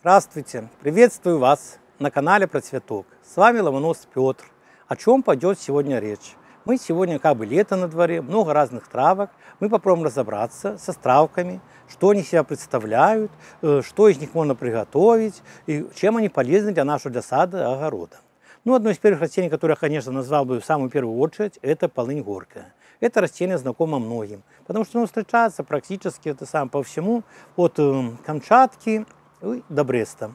Здравствуйте! Приветствую вас на канале Про Цветок. С вами Ломонос Петр. О чем пойдет сегодня речь? Мы сегодня как бы лето на дворе, много разных травок. Мы попробуем разобраться со травками, что они себя представляют, э, что из них можно приготовить и чем они полезны для нашего для сада и огорода. Ну, одно из первых растений, которое я, конечно, назвал бы в самую первую очередь, это полынь горка. Это растение знакомо многим, потому что оно встречается практически это сам, по всему, от э, Камчатки ну и до Бреста.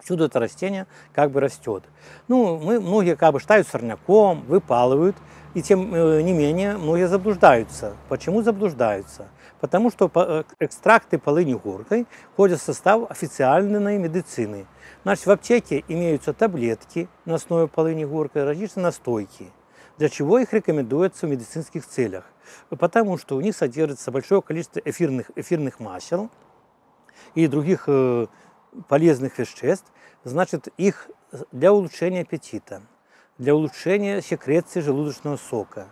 Всюду это растение как бы растет. Ну, мы, многие как бы считают сорняком, выпалывают, и тем э, не менее многие заблуждаются. Почему заблуждаются? Потому что э, экстракты полыни горкой входят в состав официальной медицины. Значит, в аптеке имеются таблетки на основе полыни горкой, различные настойки. Для чего их рекомендуется в медицинских целях? Потому что у них содержится большое количество эфирных, эфирных масел – и других полезных веществ, значит, их для улучшения аппетита, для улучшения секреции желудочного сока.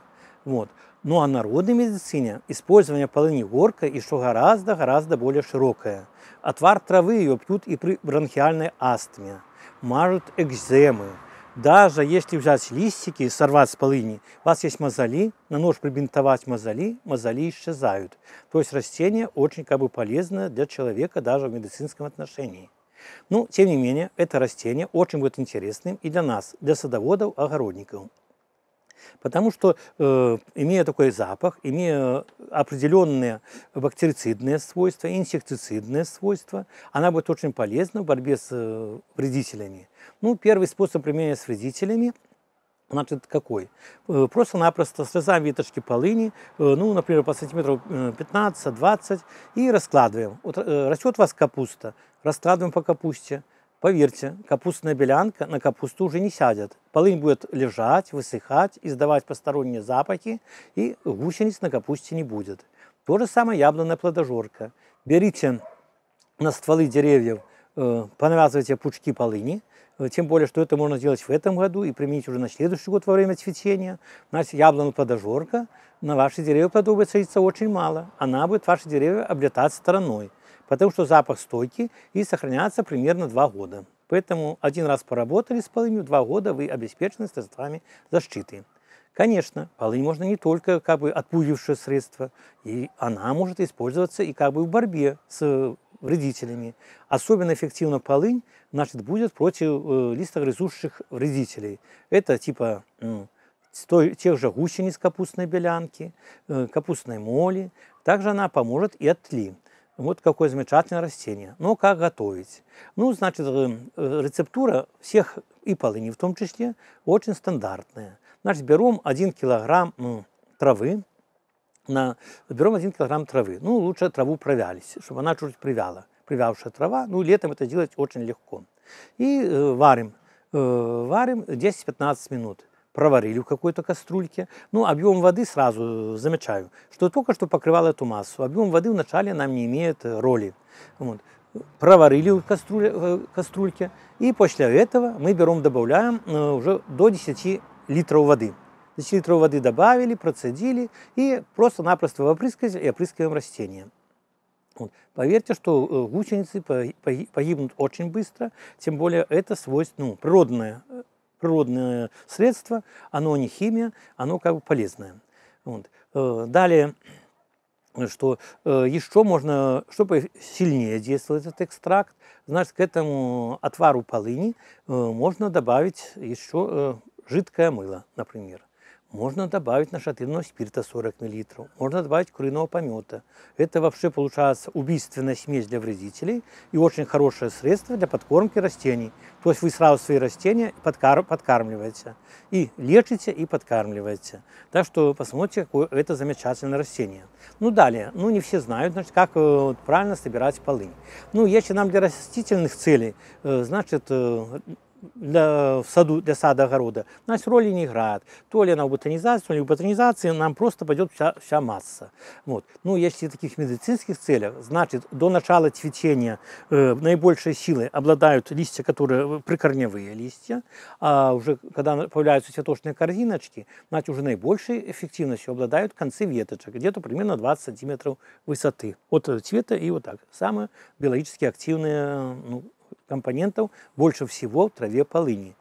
Вот. Ну а народной медицине использование полыни горка еще гораздо-гораздо более широкое. Отвар травы ее пьют и при бронхиальной астме, мажут экземы, даже если взять листики и сорвать с полыни, у вас есть мозоли, на нож прибинтовать мозоли, мозоли исчезают. То есть растение очень как бы полезное для человека даже в медицинском отношении. Но, ну, тем не менее, это растение очень будет интересным и для нас, для садоводов, огородников. Потому что, э, имея такой запах, имея определенные бактерицидные свойства, инсектицидные свойства, она будет очень полезна в борьбе с э, вредителями. Ну, первый способ применения с вредителями Значит, какой? Э, просто-напросто срезаем веточки полыни, э, ну, например, по сантиметру 15-20, э, и раскладываем. Вот растет у вас капуста, раскладываем по капусте. Поверьте, капустная белянка на капусту уже не сядет. Полынь будет лежать, высыхать, издавать посторонние запахи, и гусениц на капусте не будет. То же самое яблонная плодожорка. Берите на стволы деревьев, э, понавязывайте пучки полыни, э, тем более, что это можно сделать в этом году и применить уже на следующий год во время цветения. Значит, яблону плодожорка на ваши деревья плодов будет садиться очень мало. Она будет ваши деревья облетать стороной потому что запах стойкий и сохраняется примерно два года. Поэтому один раз поработали с полынью, два года вы обеспечены средствами защиты. Конечно, полынь можно не только как бы отпугивающее средство, и она может использоваться и как бы в борьбе с э, вредителями. Особенно эффективно полынь значит, будет против э, листогрызущих вредителей. Это типа э, тех же гусениц капустной белянки, э, капустной моли. Также она поможет и от тли. Вот какое замечательное растение. Но ну, как готовить? Ну, значит, э, рецептура всех и полыни в том числе очень стандартная. Значит, берем 1 килограмм ну, травы, на, берем 1 килограмм травы. Ну, лучше траву провялись, чтобы она чуть привяла. Привявшая трава, ну, летом это делать очень легко. И э, варим. Э, варим 10-15 минут проварили в какой-то кастрюльке. Ну, объем воды сразу замечаю, что только что покрывал эту массу. Объем воды вначале нам не имеет роли. Вот. Проварили в кастрюле, в э, кастрюльке, и после этого мы берем, добавляем э, уже до 10 литров воды. 10 литров воды добавили, процедили и просто-напросто опрыскиваем и опрыскиваем растения. Вот. Поверьте, что э, гусеницы погибнут очень быстро, тем более это свойство, ну, природное природное средство, оно не химия, оно как бы полезное. Вот. Э, далее, что э, еще можно, чтобы сильнее действовал этот экстракт, значит, к этому отвару полыни э, можно добавить еще жидкое мыло, например. Можно добавить нашатырного спирта 40 мл, можно добавить куриного помета. Это вообще получается убийственная смесь для вредителей и очень хорошее средство для подкормки растений. То есть вы сразу свои растения подкар подкармливаете. И лечите, и подкармливаете. Так что посмотрите, какое это замечательное растение. Ну далее, ну не все знают, значит, как э, правильно собирать полынь. Ну если нам для растительных целей, э, значит, э, для, в саду, для сада огорода, у нас роли не играет. То ли она в ботанизации, то ли в ботанизации, нам просто пойдет вся, вся масса. Вот. Ну, если в таких медицинских целях, значит, до начала цветения э, наибольшей силы обладают листья, которые э, прикорневые листья, а уже когда появляются цветочные корзиночки, значит, уже наибольшей эффективностью обладают концы веточек, где-то примерно 20 сантиметров высоты от цвета и вот так. Самые биологически активные ну, компонентов больше всего в траве полыни.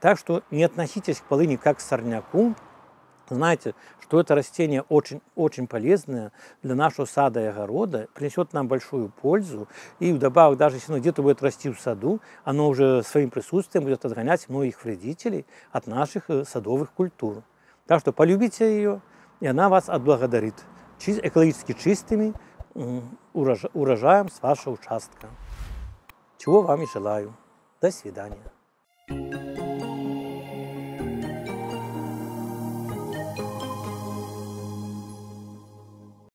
Так что не относитесь к полыни как к сорняку. Знаете, что это растение очень, очень полезное для нашего сада и огорода, принесет нам большую пользу. И вдобавок, даже если оно где-то будет расти в саду, оно уже своим присутствием будет отгонять многих вредителей от наших э, садовых культур. Так что полюбите ее, и она вас отблагодарит экологически чистыми урожаем с вашего участка. Чего вам и желаю. До свидания.